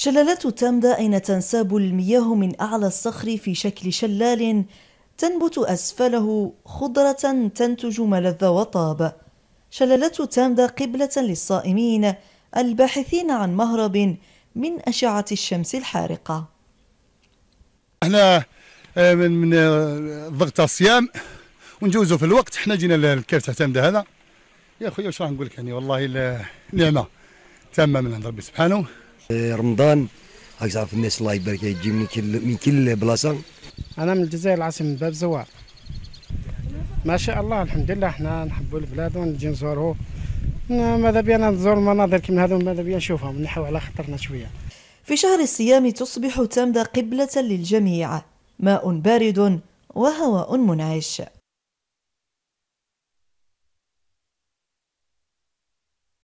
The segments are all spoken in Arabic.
شلالات تامدة أين تنساب المياه من أعلى الصخر في شكل شلال تنبت أسفله خضرة تنتج ملذ وطاب شلالات تامدة قبلة للصائمين الباحثين عن مهرب من أشعة الشمس الحارقة احنا آه، من من آه، ضغط الصيام ونجوزوا في الوقت احنا جينا للكيف تعتمد هذا يا خويا واش راح نقول لك يعني والله نعمه تامه من عند ربي سبحانه رمضان هاك تعرف الناس الله يبارك يجي من كل من كل بلاصه انا من الجزائر العاصمه باب زوار ما شاء الله الحمد لله احنا نحبوا البلاد ونجي نزوروا ماذا بينا نزور المناظر كيما هذو ماذا بينا نشوفهم نحو على خطرنا شويه في شهر الصيام تصبح تمدا قبله للجميع ماء بارد وهواء منعش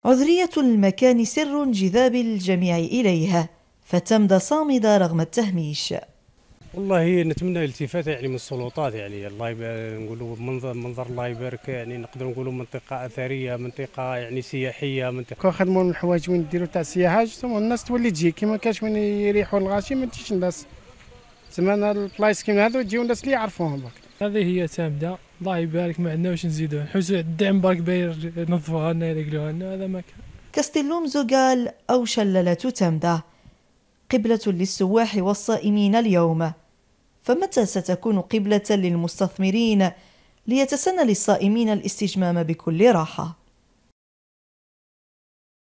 عذرية المكان سر جذاب الجميع إليها فتمد صامدة رغم التهميش والله نتمنى التفاته يعني من السلطات يعني الله نقولوا منظر منظر الله يبارك يعني نقدر نقولوا منطقه اثريه منطقه يعني سياحيه منطقه كون خدموا الحوايج وين ديروا تاع السياحه الناس تولي تجي كيما كاش وين يريحوا الغاشي ما تجيش الناس تسمى البلايص كيما هذو تجيو الناس اللي يعرفوهم هذه هي تامده الله يبارك ما عندنا واش نزيدو نحوس الدعم برك باير نظفوها لنا يرقلوها لنا هذا ما كان كاستيلوم زوغال أو شللة تمدة قبلة للسواح والصائمين اليوم فمتى ستكون قبلة للمستثمرين ليتسنى للصائمين الاستجمام بكل راحه